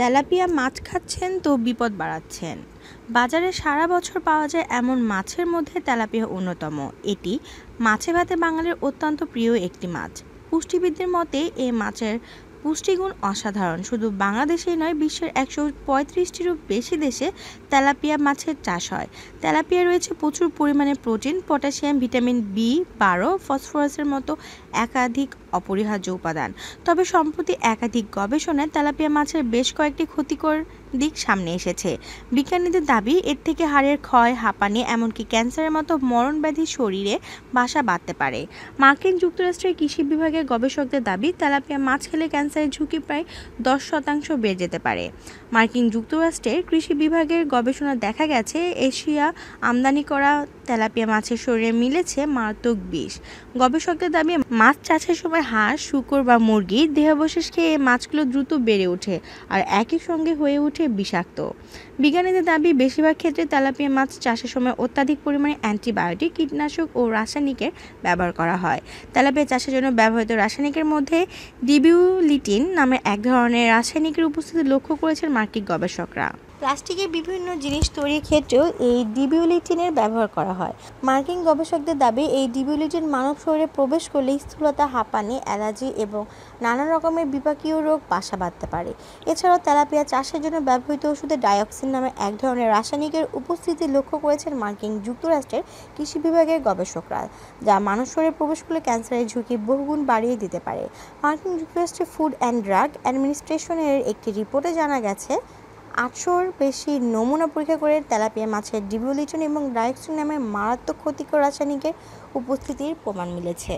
tilapia মাছ খাচ্ছেন তো বিপদ বাড়াচ্ছেন বাজারে সারা বছর পাওয়া যায় এমন মাছের মধ্যে তেলাপিয়া অন্যতম এটি মাছে ভাতে বাঙালির অত্যন্ত প্রিয় একটি মাছ পুষ্টিবিদদের মতে এই মাছের পুষ্টিগুণ অসাধারণ শুধু বাংলাদেশেই নয় বিশ্বের একশো পঁয়ত্রিশটিরও বেশি দেশে তেলাপিয়া মাছের চাষ হয় তেলাপিয়া রয়েছে প্রচুর পরিমাণে প্রোটিন পটাশিয়াম ভিটামিন বি বারো ফসফরাসের মতো একাধিক অপরিহার্য উপাদান তবে সম্প্রতি একাধিক গবেষণায় তেলাপিয়া মাছের বেশ কয়েকটি ক্ষতিকর দিক সামনে এসেছে বিজ্ঞানীদের দাবি এর থেকে হাড়ের ক্ষয় হাঁপানি এমনকি ক্যান্সারের মতো মরণব্যাধি শরীরে বাসা বাঁধতে পারে মার্কিন যুক্তরাষ্ট্রের কৃষি বিভাগের গবেষকদের দাবি তেলাপিয়া মাছ খেলে ক্যান্সারের ঝুঁকি প্রায় দশ শতাংশ বেড়ে যেতে পারে মার্কিন যুক্তরাষ্ট্রের কৃষি বিভাগের গবেষণা দেখা গেছে এশিয়া আমদানি করা তেলাপিয়া মাছের শরীরে মিলেছে মারাত্মক বিষ গবেষকদের দাবি মাছ চাষের সময় হাঁস শুকর বা মুরগির দেহাবশেষ খেয়ে মাছগুলো দ্রুত বেড়ে ওঠে আর একই সঙ্গে হয়ে ওঠে অংশে বিষাক্ত বিজ্ঞানীদের দাবি বেশিরভাগ ক্ষেত্রে তেলাপিয়া মাছ চাষের সময় অত্যাধিক পরিমাণে অ্যান্টিবায়োটিক কীটনাশক ও রাসায়নিকের ব্যবহার করা হয় তেলাপিয়া চাষের জন্য ব্যবহৃত রাসায়নিকের মধ্যে ডিবিউলিটিন নামে এক ধরনের রাসায়নিকের উপস্থিতি লক্ষ্য করেছেন মার্কিন গবেষকরা প্লাস্টিকের বিভিন্ন জিনিস তৈরির ক্ষেত্রেও এই ডিবিউলিটিনের ব্যবহার করা হয় মার্কিন গবেষকদের দাবি এই ডিবিউলিটিন মানব শরীরে প্রবেশ করলে স্থূলতা হাঁপানি অ্যালার্জি এবং নানা রকমের বিপাকীয় রোগ বাসা বাঁধতে পারে এছাড়াও তেলাপিয়া চাষের জন্য ব্যবহৃত ওষুধে ডাইঅক্সিন নামে এক ধরনের রাসায়নিকের উপস্থিতি লক্ষ্য করেছেন মার্কিন যুক্তরাষ্ট্রের কৃষি বিভাগের গবেষকরা যা মানব শরীরে প্রবেশ করলে ক্যান্সারের ঝুঁকি বহুগুণ বাড়িয়ে দিতে পারে মার্কিন যুক্তরাষ্ট্রের ফুড অ্যান্ড ড্রাগ অ্যাডমিনিস্ট্রেশনের একটি রিপোর্টে জানা গেছে আটশোর বেশি নমুনা পরীক্ষা করে তেলাপিয়া মাছের ডিবিউলিটন এবং ডাইক্সিন নামের মারাত্মক ক্ষতিকর রাসায়নিকের উপস্থিতির প্রমাণ মিলেছে